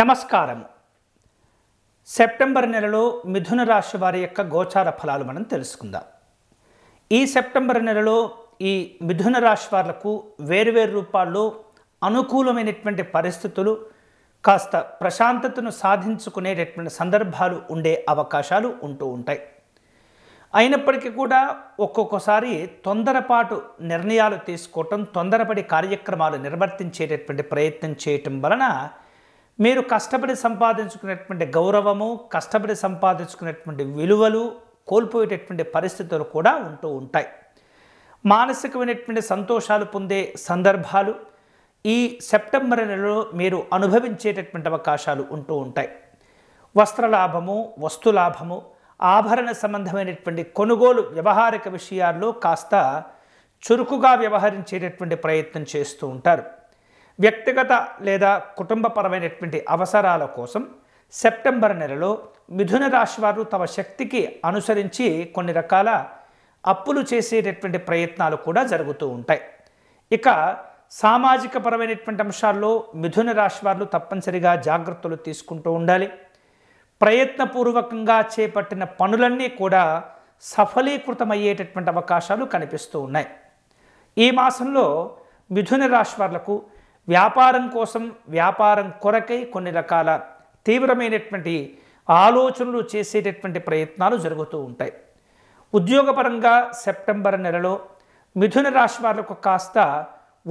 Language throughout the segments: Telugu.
నమస్కారము సెప్టెంబర్ నెలలో మిథున రాశి వారి యొక్క గోచార ఫలాలు మనం తెలుసుకుందాం ఈ సెప్టెంబర్ నెలలో ఈ మిథున రాశి వారులకు వేరువేరు రూపాల్లో అనుకూలమైనటువంటి పరిస్థితులు కాస్త ప్రశాంతతను సాధించుకునేటటువంటి సందర్భాలు ఉండే అవకాశాలు ఉంటూ ఉంటాయి అయినప్పటికీ కూడా ఒక్కొక్కసారి తొందరపాటు నిర్ణయాలు తీసుకోవటం తొందరపడి కార్యక్రమాలు నిర్వర్తించేటటువంటి ప్రయత్నం చేయటం వలన మీరు కష్టపడి సంపాదించుకునేటువంటి గౌరవము కష్టపడి సంపాదించుకునేటువంటి విలువలు కోల్పోయేటటువంటి పరిస్థితులు కూడా ఉంటూ ఉంటాయి మానసికమైనటువంటి సంతోషాలు పొందే సందర్భాలు ఈ సెప్టెంబర్ నెలలో మీరు అనుభవించేటటువంటి అవకాశాలు ఉంటూ ఉంటాయి వస్త్రలాభము వస్తులాభము ఆభరణ సంబంధమైనటువంటి కొనుగోలు వ్యవహారిక విషయాల్లో కాస్త చురుకుగా వ్యవహరించేటటువంటి ప్రయత్నం చేస్తూ ఉంటారు వ్యక్తిగత లేదా కుటుంబపరమైనటువంటి అవసరాల కోసం సెప్టెంబర్ నెలలో మిథున రాశి వారు తమ శక్తికి అనుసరించి కొన్ని రకాల అప్పులు చేసేటటువంటి ప్రయత్నాలు కూడా జరుగుతూ ఉంటాయి ఇక సామాజిక పరమైనటువంటి అంశాల్లో మిథున రాశి వారు తప్పనిసరిగా జాగ్రత్తలు తీసుకుంటూ ఉండాలి ప్రయత్నపూర్వకంగా చేపట్టిన పనులన్నీ కూడా సఫలీకృతమయ్యేటటువంటి అవకాశాలు కనిపిస్తూ ఉన్నాయి ఈ మాసంలో మిథున రాశి వారులకు వ్యాపారం కోసం వ్యాపారం కొరకై కొన్ని రకాల తీవ్రమైనటువంటి ఆలోచనలు చేసేటటువంటి ప్రయత్నాలు జరుగుతూ ఉంటాయి ఉద్యోగపరంగా సెప్టెంబర్ నెలలో మిథున రాశి వారికి కాస్త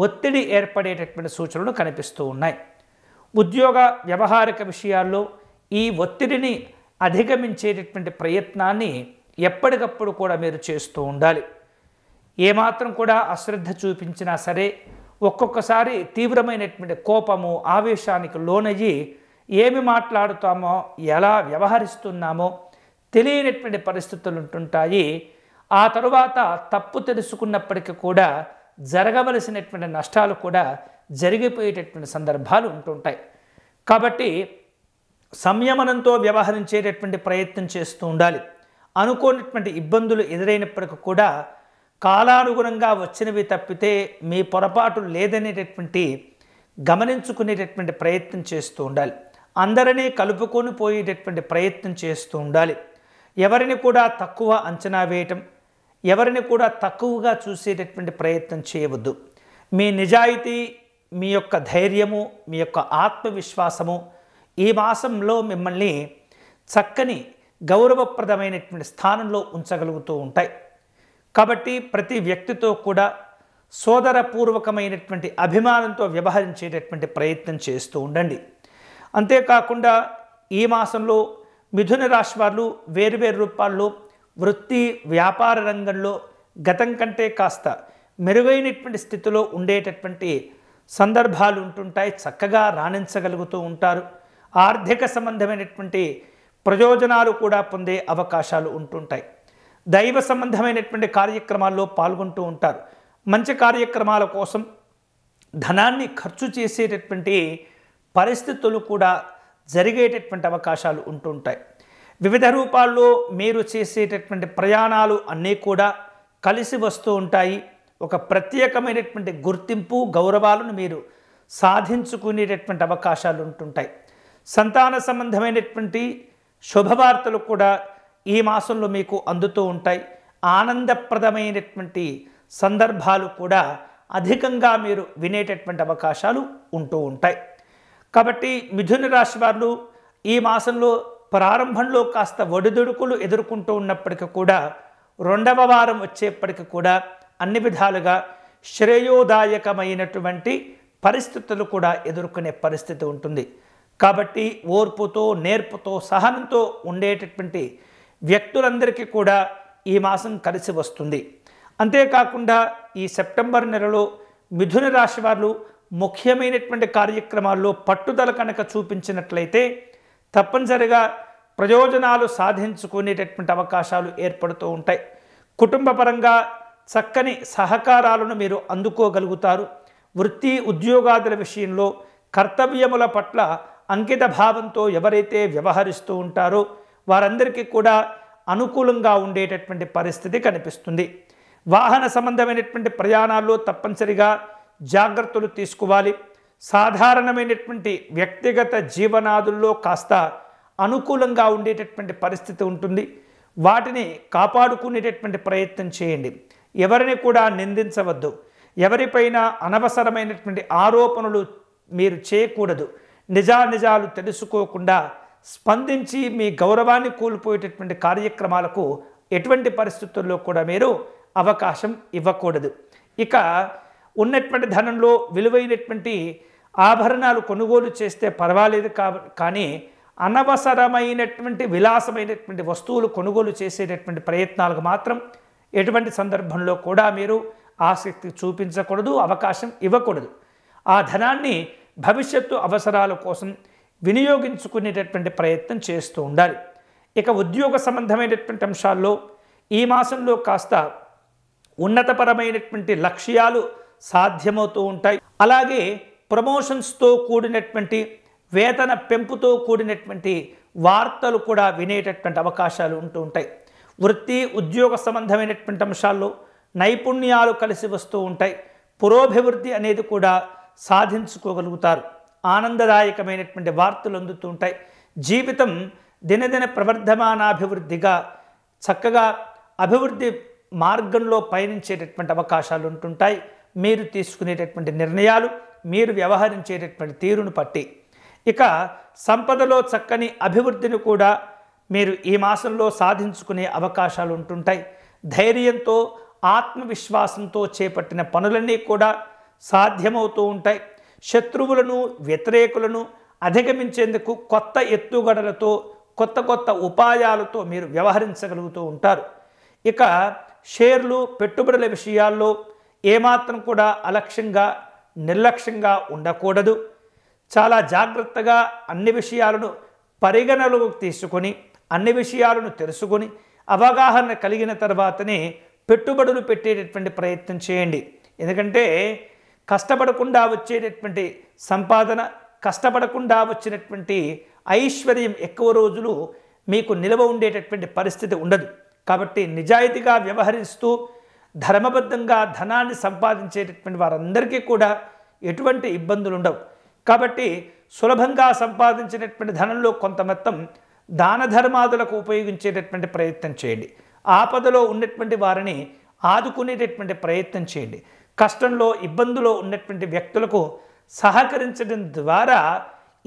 ఒత్తిడి ఏర్పడేటటువంటి సూచనలు కనిపిస్తూ ఉన్నాయి ఉద్యోగ వ్యవహారిక విషయాల్లో ఈ ఒత్తిడిని అధిగమించేటటువంటి ప్రయత్నాన్ని ఎప్పటికప్పుడు కూడా మీరు చేస్తూ ఉండాలి ఏమాత్రం కూడా అశ్రద్ధ చూపించినా సరే ఒక్కొక్కసారి తీవ్రమైనటువంటి కోపము ఆవేశానికి లోనయ్యి ఏమి మాట్లాడుతామో ఎలా వ్యవహరిస్తున్నామో తెలియనటువంటి పరిస్థితులు ఉంటుంటాయి ఆ తరువాత తప్పు తెలుసుకున్నప్పటికీ కూడా జరగవలసినటువంటి నష్టాలు కూడా జరిగిపోయేటటువంటి సందర్భాలు ఉంటుంటాయి కాబట్టి సంయమనంతో వ్యవహరించేటటువంటి ప్రయత్నం చేస్తూ ఉండాలి అనుకోనటువంటి ఇబ్బందులు ఎదురైనప్పటికీ కూడా కాలానుగుణంగా వచ్చినవి తప్పితే మీ పొరపాటు లేదనేటటువంటి గమనించుకునేటటువంటి ప్రయత్నం చేస్తూ ఉండాలి అందరినీ కలుపుకొని పోయేటటువంటి ప్రయత్నం చేస్తూ ఉండాలి ఎవరిని కూడా తక్కువ అంచనా వేయటం ఎవరిని కూడా తక్కువగా చూసేటటువంటి ప్రయత్నం చేయవద్దు మీ నిజాయితీ మీ యొక్క ధైర్యము మీ యొక్క ఆత్మవిశ్వాసము ఈ మాసంలో మిమ్మల్ని చక్కని గౌరవప్రదమైనటువంటి స్థానంలో ఉంచగలుగుతూ ఉంటాయి కాబట్టి ప్రతి వ్యక్తితో కూడా సోదరపూర్వకమైనటువంటి అభిమానంతో వ్యవహరించేటటువంటి ప్రయత్నం చేస్తూ ఉండండి అంతేకాకుండా ఈ మాసంలో మిథున రాశి వాళ్ళు వేరువేరు రూపాల్లో వృత్తి వ్యాపార రంగంలో గతం కంటే కాస్త మెరుగైనటువంటి స్థితిలో ఉండేటటువంటి సందర్భాలు ఉంటుంటాయి చక్కగా రాణించగలుగుతూ ఉంటారు ఆర్థిక సంబంధమైనటువంటి ప్రయోజనాలు కూడా పొందే అవకాశాలు ఉంటుంటాయి దైవ సంబంధమైనటువంటి కార్యక్రమాల్లో పాల్గొంటూ ఉంటారు మంచి కార్యక్రమాల కోసం ధనాన్ని ఖర్చు చేసేటటువంటి పరిస్థితులు కూడా జరిగేటటువంటి అవకాశాలు ఉంటుంటాయి వివిధ రూపాల్లో మీరు చేసేటటువంటి ప్రయాణాలు అన్నీ కూడా కలిసి వస్తూ ఉంటాయి ఒక ప్రత్యేకమైనటువంటి గుర్తింపు గౌరవాలను మీరు సాధించుకునేటటువంటి అవకాశాలు ఉంటుంటాయి సంతాన సంబంధమైనటువంటి శుభవార్తలు కూడా ఈ మాసంలో మీకు అందుతూ ఉంటాయి ఆనందప్రదమైనటువంటి సందర్భాలు కూడా అధికంగా మీరు వినేటటువంటి అవకాశాలు ఉంటూ ఉంటాయి కాబట్టి మిథున రాశి వారు ఈ మాసంలో ప్రారంభంలో కాస్త ఒడిదుడుకులు ఎదుర్కొంటూ ఉన్నప్పటికీ కూడా రెండవ వారం వచ్చేప్పటికీ కూడా అన్ని విధాలుగా శ్రేయోదాయకమైనటువంటి పరిస్థితులు కూడా ఎదుర్కొనే పరిస్థితి ఉంటుంది కాబట్టి ఓర్పుతో నేర్పుతో సహనంతో ఉండేటటువంటి వ్యక్తులందరికీ కూడా ఈ మాసం కలిసి వస్తుంది అంతేకాకుండా ఈ సెప్టెంబర్ నెలలో మిథున రాశి వారు ముఖ్యమైనటువంటి కార్యక్రమాల్లో పట్టుదల కనుక చూపించినట్లయితే తప్పనిసరిగా ప్రయోజనాలు సాధించుకునేటటువంటి అవకాశాలు ఏర్పడుతూ ఉంటాయి కుటుంబపరంగా చక్కని సహకారాలను మీరు అందుకోగలుగుతారు వృత్తి ఉద్యోగాదుల విషయంలో కర్తవ్యముల పట్ల అంకిత భావంతో ఎవరైతే వ్యవహరిస్తూ ఉంటారో వారందరికీ కూడా అనుకూలంగా ఉండేటటువంటి పరిస్థితి కనిపిస్తుంది వాహన సంబంధమైనటువంటి ప్రయాణాల్లో తప్పనిసరిగా జాగ్రత్తలు తీసుకోవాలి సాధారణమైనటువంటి వ్యక్తిగత జీవనాదుల్లో కాస్త అనుకూలంగా ఉండేటటువంటి పరిస్థితి ఉంటుంది వాటిని కాపాడుకునేటటువంటి ప్రయత్నం చేయండి ఎవరిని కూడా నిందించవద్దు ఎవరిపైన అనవసరమైనటువంటి ఆరోపణలు మీరు చేయకూడదు నిజానిజాలు తెలుసుకోకుండా స్పందించి మీ గౌరవాన్ని కోల్పోయేటటువంటి కార్యక్రమాలకు ఎటువంటి పరిస్థితుల్లో కూడా మీరు అవకాశం ఇవ్వకూడదు ఇక ఉన్నటువంటి ధనంలో విలువైనటువంటి ఆభరణాలు కొనుగోలు చేస్తే పర్వాలేదు కా కానీ అనవసరమైనటువంటి విలాసమైనటువంటి వస్తువులు కొనుగోలు చేసేటటువంటి ప్రయత్నాలకు మాత్రం ఎటువంటి సందర్భంలో కూడా మీరు ఆసక్తి చూపించకూడదు అవకాశం ఇవ్వకూడదు ఆ ధనాన్ని భవిష్యత్తు అవసరాల కోసం వినియోగించుకునేటటువంటి ప్రయత్నం చేస్తూ ఉండాలి ఇక ఉద్యోగ సంబంధమైనటువంటి అంశాల్లో ఈ మాసంలో కాస్త ఉన్నతపరమైనటువంటి లక్ష్యాలు సాధ్యమవుతూ ఉంటాయి అలాగే ప్రమోషన్స్తో కూడినటువంటి వేతన పెంపుతో కూడినటువంటి వార్తలు కూడా వినేటటువంటి అవకాశాలు ఉంటూ ఉంటాయి వృత్తి ఉద్యోగ సంబంధమైనటువంటి అంశాల్లో నైపుణ్యాలు కలిసి వస్తూ ఉంటాయి పురోభివృద్ధి అనేది కూడా సాధించుకోగలుగుతారు ఆనందదాయకమైనటువంటి వార్తలు అందుతూ ఉంటాయి జీవితం దినదిన ప్రవర్ధమానాభివృద్ధిగా చక్కగా అభివృద్ధి మార్గంలో పయనించేటటువంటి అవకాశాలు ఉంటుంటాయి మీరు తీసుకునేటటువంటి నిర్ణయాలు మీరు వ్యవహరించేటటువంటి తీరును పట్టి ఇక సంపదలో చక్కని అభివృద్ధిని కూడా మీరు ఈ మాసంలో సాధించుకునే అవకాశాలు ఉంటుంటాయి ధైర్యంతో ఆత్మవిశ్వాసంతో చేపట్టిన పనులన్నీ కూడా సాధ్యమవుతూ ఉంటాయి శత్రువులను వ్యతిరేకులను అధిగమించేందుకు కొత్త ఎత్తుగడలతో కొత్త కొత్త ఉపాయాలతో మీరు వ్యవహరించగలుగుతూ ఉంటారు ఇక షేర్లు పెట్టుబడుల విషయాల్లో ఏమాత్రం కూడా అలక్ష్యంగా నిర్లక్ష్యంగా ఉండకూడదు చాలా జాగ్రత్తగా అన్ని విషయాలను పరిగణలోకి తీసుకొని అన్ని విషయాలను తెలుసుకొని అవగాహన కలిగిన తర్వాతనే పెట్టుబడులు పెట్టేటటువంటి ప్రయత్నం చేయండి ఎందుకంటే కష్టపడకుండా వచ్చేటటువంటి సంపాదన కష్టపడకుండా వచ్చినటువంటి ఐశ్వర్యం ఎక్కువ రోజులు మీకు నిలవ ఉండేటటువంటి పరిస్థితి ఉండదు కాబట్టి నిజాయితీగా వ్యవహరిస్తూ ధర్మబద్ధంగా ధనాన్ని సంపాదించేటటువంటి వారందరికీ కూడా ఎటువంటి ఇబ్బందులు ఉండవు కాబట్టి సులభంగా సంపాదించినటువంటి ధనంలో కొంత మొత్తం దాన ధర్మాదులకు ఉపయోగించేటటువంటి ప్రయత్నం చేయండి ఆపదలో ఉన్నటువంటి వారిని ఆదుకునేటటువంటి ప్రయత్నం చేయండి కష్టంలో ఇబ్బందులో ఉన్నటువంటి వ్యక్తులకు సహకరించడం ద్వారా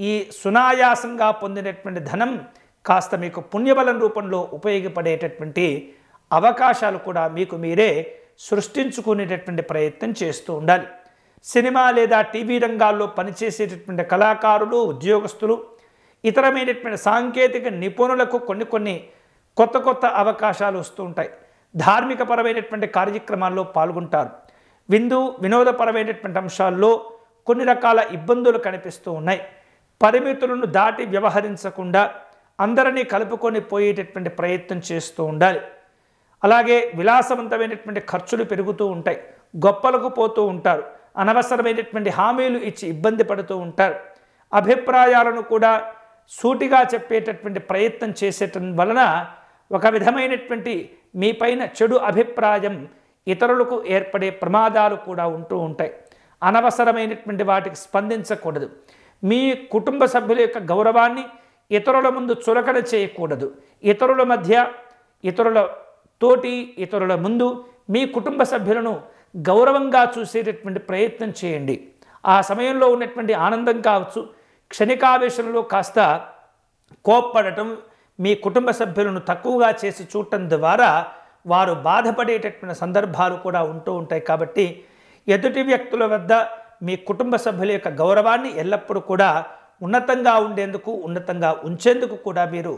ఈ సునాయాసంగా పొందినటువంటి ధనం కాస్త మీకు పుణ్యబలం రూపంలో ఉపయోగపడేటటువంటి అవకాశాలు కూడా మీకు మీరే సృష్టించుకునేటటువంటి ప్రయత్నం చేస్తూ ఉండాలి సినిమా లేదా టీవీ రంగాల్లో పనిచేసేటటువంటి కళాకారులు ఉద్యోగస్తులు ఇతరమైనటువంటి సాంకేతిక నిపుణులకు కొన్ని కొన్ని కొత్త కొత్త అవకాశాలు వస్తూ ఉంటాయి ధార్మికపరమైనటువంటి కార్యక్రమాల్లో పాల్గొంటారు విందు వినోదపరమైనటువంటి అంశాల్లో కొన్ని రకాల ఇబ్బందులు కనిపిస్తూ ఉన్నాయి పరిమితులను దాటి వ్యవహరించకుండా అందరినీ కలుపుకొని పోయేటటువంటి ప్రయత్నం చేస్తూ ఉండాలి అలాగే విలాసవంతమైనటువంటి ఖర్చులు పెరుగుతూ ఉంటాయి గొప్పలకు పోతూ ఉంటారు అనవసరమైనటువంటి హామీలు ఇచ్చి ఇబ్బంది పడుతూ ఉంటారు అభిప్రాయాలను కూడా సూటిగా చెప్పేటటువంటి ప్రయత్నం చేసేట వలన ఒక విధమైనటువంటి మీపైన చెడు అభిప్రాయం ఇతరులకు ఏర్పడే ప్రమాదాలు కూడా ఉంటూ ఉంటాయి అనవసరమైనటువంటి వాటికి స్పందించకూడదు మీ కుటుంబ సభ్యుల యొక్క గౌరవాన్ని ఇతరుల ముందు చులకన చేయకూడదు ఇతరుల మధ్య ఇతరుల తోటి ఇతరుల ముందు మీ కుటుంబ సభ్యులను గౌరవంగా చూసేటటువంటి ప్రయత్నం చేయండి ఆ సమయంలో ఉన్నటువంటి ఆనందం కావచ్చు క్షణికావేశంలో కాస్త కోప్పడటం మీ కుటుంబ సభ్యులను తక్కువగా చేసి చూడటం ద్వారా వారు బాధపడేటటువంటి సందర్భాలు కూడా ఉంటూ ఉంటాయి కాబట్టి ఎదుటి వ్యక్తుల వద్ద మీ కుటుంబ సభ్యుల యొక్క గౌరవాన్ని ఎల్లప్పుడూ కూడా ఉన్నతంగా ఉండేందుకు ఉన్నతంగా ఉంచేందుకు కూడా మీరు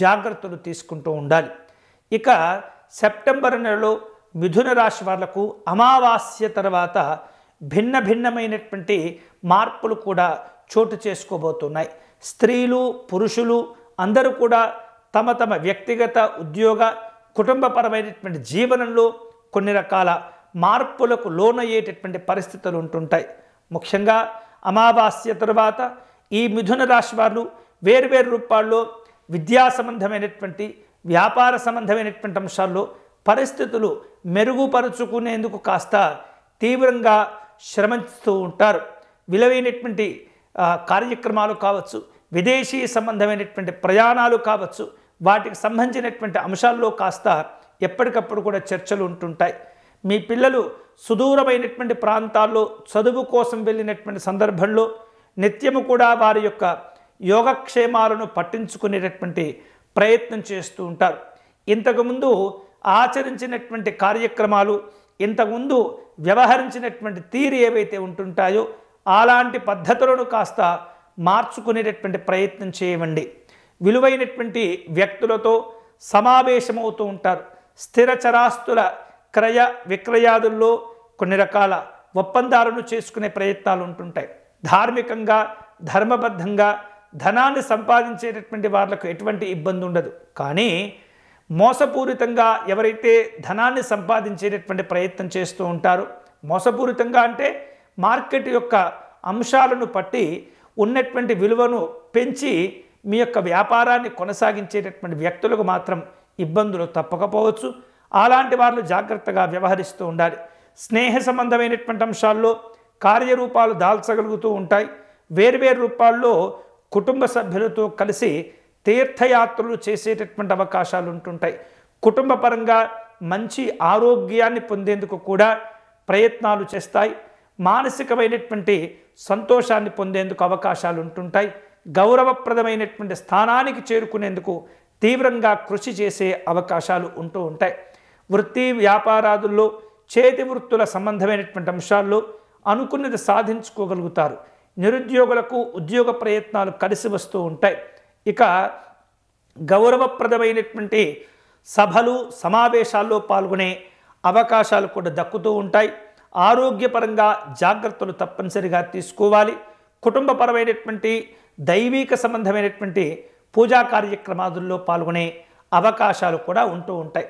జాగ్రత్తలు తీసుకుంటూ ఉండాలి ఇక సెప్టెంబర్ నెలలో మిథున రాశి వాళ్లకు అమావాస్య తర్వాత భిన్న భిన్నమైనటువంటి మార్పులు కూడా చోటు చేసుకోబోతున్నాయి స్త్రీలు పురుషులు అందరూ కూడా తమ తమ వ్యక్తిగత ఉద్యోగ కుటుంబపరమైనటువంటి జీవనంలో కొన్ని రకాల మార్పులకు లోనయ్యేటటువంటి పరిస్థితులు ఉంటుంటాయి ముఖ్యంగా అమావాస్య తరువాత ఈ మిథున రాశి వారు వేర్వేరు రూపాల్లో విద్యా సంబంధమైనటువంటి వ్యాపార సంబంధమైనటువంటి అంశాల్లో పరిస్థితులు మెరుగుపరుచుకునేందుకు కాస్త తీవ్రంగా శ్రమిస్తూ ఉంటారు విలువైనటువంటి కార్యక్రమాలు కావచ్చు విదేశీ సంబంధమైనటువంటి ప్రయాణాలు కావచ్చు వాటికి సంబంధించినటువంటి అంశాల్లో కాస్త ఎప్పటికప్పుడు కూడా చర్చలు ఉంటుంటాయి మీ పిల్లలు సుదూరమైనటువంటి ప్రాంతాల్లో చదువు కోసం వెళ్ళినటువంటి సందర్భంలో నిత్యము కూడా వారి యొక్క యోగక్షేమాలను పట్టించుకునేటటువంటి ప్రయత్నం చేస్తూ ఉంటారు ఇంతకుముందు ఆచరించినటువంటి కార్యక్రమాలు ఇంతకుముందు వ్యవహరించినటువంటి తీరు ఏవైతే ఉంటుంటాయో అలాంటి పద్ధతులను కాస్త మార్చుకునేటటువంటి ప్రయత్నం చేయవండి విలువైనటువంటి వ్యక్తులతో సమావేశమవుతూ ఉంటారు స్థిర చరాస్తుల క్రయ విక్రయాదుల్లో కొన్ని రకాల ఒప్పందాలను చేసుకునే ప్రయత్నాలు ఉంటుంటాయి ధార్మికంగా ధర్మబద్ధంగా ధనాన్ని సంపాదించేటటువంటి వాళ్ళకు ఎటువంటి ఇబ్బంది ఉండదు కానీ మోసపూరితంగా ఎవరైతే ధనాన్ని సంపాదించేటటువంటి ప్రయత్నం చేస్తూ ఉంటారో మోసపూరితంగా అంటే మార్కెట్ యొక్క అంశాలను పట్టి ఉన్నటువంటి విలువను పెంచి మీ యొక్క వ్యాపారాన్ని కొనసాగించేటటువంటి వ్యక్తులకు మాత్రం ఇబ్బందులు తప్పకపోవచ్చు అలాంటి వారు జాగ్రత్తగా వ్యవహరిస్తూ ఉండాలి స్నేహ సంబంధమైనటువంటి అంశాల్లో కార్యరూపాలు దాల్చగలుగుతూ ఉంటాయి వేర్వేరు రూపాల్లో కుటుంబ సభ్యులతో కలిసి తీర్థయాత్రలు చేసేటటువంటి అవకాశాలు ఉంటుంటాయి కుటుంబ పరంగా మంచి ఆరోగ్యాన్ని పొందేందుకు కూడా ప్రయత్నాలు చేస్తాయి మానసికమైనటువంటి సంతోషాన్ని పొందేందుకు అవకాశాలు ఉంటుంటాయి గౌరవప్రదమైనటువంటి స్థానానికి చేరుకునేందుకు తీవ్రంగా కృషి చేసే అవకాశాలు ఉంటూ ఉంటాయి వృత్తి వ్యాపారాదుల్లో చేతి వృత్తుల సంబంధమైనటువంటి అంశాల్లో అనుకున్నది సాధించుకోగలుగుతారు నిరుద్యోగులకు ఉద్యోగ ప్రయత్నాలు కలిసి వస్తూ ఉంటాయి ఇక గౌరవప్రదమైనటువంటి సభలు సమావేశాల్లో పాల్గొనే అవకాశాలు కూడా దక్కుతూ ఉంటాయి ఆరోగ్యపరంగా జాగ్రత్తలు తప్పనిసరిగా తీసుకోవాలి కుటుంబపరమైనటువంటి దైవీక సంబంధమైనటువంటి పూజా కార్యక్రమాదుల్లో పాల్గొనే అవకాశాలు కూడా ఉంటూ ఉంటాయి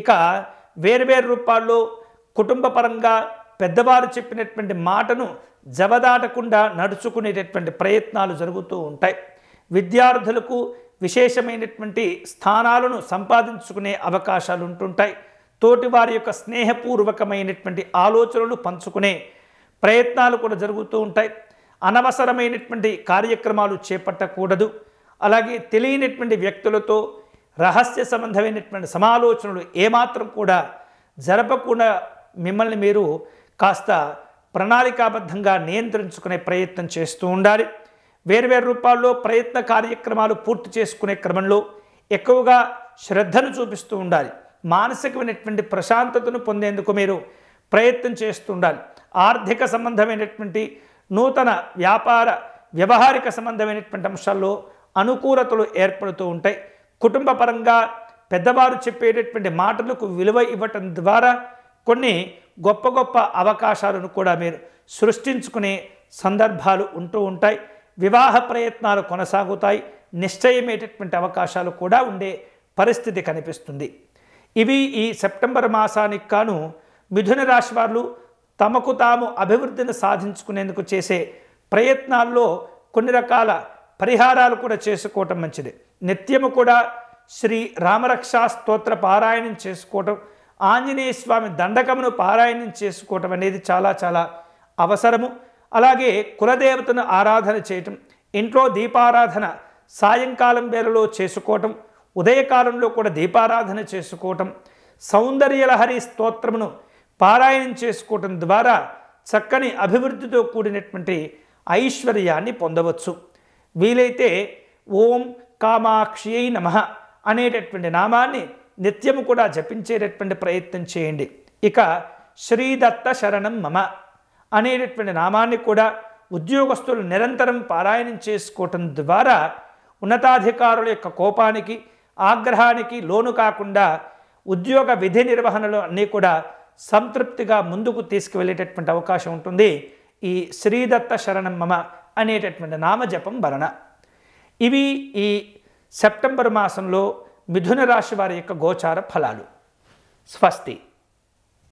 ఇక వేరువేరు రూపాల్లో కుటుంబపరంగా పెద్దవారు చెప్పినటువంటి మాటను జవదాటకుండా నడుచుకునేటటువంటి ప్రయత్నాలు జరుగుతూ ఉంటాయి విద్యార్థులకు విశేషమైనటువంటి స్థానాలను సంపాదించుకునే అవకాశాలు ఉంటుంటాయి తోటి వారి యొక్క స్నేహపూర్వకమైనటువంటి ఆలోచనలు పంచుకునే ప్రయత్నాలు కూడా జరుగుతూ ఉంటాయి అనవసరమైనటువంటి కార్యక్రమాలు చేపట్టకూడదు అలాగే తెలియనటువంటి వ్యక్తులతో రహస్య సంబంధమైనటువంటి సమాలోచనలు ఏమాత్రం కూడా జరపకుండా మిమ్మల్ని మీరు కాస్త ప్రణాళికాబద్ధంగా నియంత్రించుకునే ప్రయత్నం చేస్తూ ఉండాలి వేర్వేరు రూపాల్లో ప్రయత్న కార్యక్రమాలు పూర్తి చేసుకునే క్రమంలో ఎక్కువగా శ్రద్ధను చూపిస్తూ ఉండాలి మానసికమైనటువంటి ప్రశాంతతను పొందేందుకు మీరు ప్రయత్నం చేస్తూ ఉండాలి ఆర్థిక సంబంధమైనటువంటి నూతన వ్యాపార వ్యవహారిక సంబంధమైనటువంటి అంశాల్లో అనుకూలతలు ఏర్పడుతూ ఉంటాయి కుటుంబ పరంగా పెద్దవారు చెప్పేటటువంటి మాటలకు విలువ ఇవ్వటం ద్వారా కొన్ని గొప్ప గొప్ప అవకాశాలను కూడా మీరు సృష్టించుకునే సందర్భాలు ఉంటూ ఉంటాయి వివాహ ప్రయత్నాలు కొనసాగుతాయి నిశ్చయమేటటువంటి అవకాశాలు కూడా ఉండే పరిస్థితి కనిపిస్తుంది ఇవి ఈ సెప్టెంబర్ మాసానికి కాను మిథున రాశి వాళ్ళు తమకు తాము అభివృద్ధిని సాధించుకునేందుకు చేసే ప్రయత్నాల్లో కొన్ని రకాల పరిహారాలు కూడా చేసుకోవటం మంచిది నిత్యము కూడా శ్రీ రామరక్షా స్తోత్ర పారాయణం చేసుకోవటం ఆంజనేయ స్వామి దండకమును పారాయణం చేసుకోవటం అనేది చాలా చాలా అవసరము అలాగే కులదేవతను ఆరాధన చేయటం ఇంట్లో దీపారాధన సాయంకాలం వేళలో చేసుకోవటం ఉదయకాలంలో కూడా దీపారాధన చేసుకోవటం సౌందర్యలహరి స్తోత్రమును పారాయణం చేసుకోవటం ద్వారా చక్కని అభివృద్ధితో కూడినటువంటి ఐశ్వర్యాన్ని పొందవచ్చు వీలైతే ఓం కామాక్షి నమ అనేటటువంటి నామాన్ని నిత్యము కూడా జపించేటటువంటి ప్రయత్నం చేయండి ఇక శ్రీదత్త శరణం మమ అనేటటువంటి నామాన్ని కూడా ఉద్యోగస్తులు నిరంతరం పారాయణం చేసుకోవటం ద్వారా ఉన్నతాధికారుల యొక్క కోపానికి ఆగ్రహానికి లోను కాకుండా ఉద్యోగ విధి నిర్వహణలో అన్నీ కూడా సంతృప్తిగా ముందుకు తీసుకువెళ్ళేటటువంటి అవకాశం ఉంటుంది ఈ శ్రీదత్త శరణం మమ అనేటటువంటి నామజపం వలన ఇవి ఈ సెప్టెంబర్ మాసంలో మిథున రాశి వారి యొక్క గోచార ఫలాలు స్వస్తి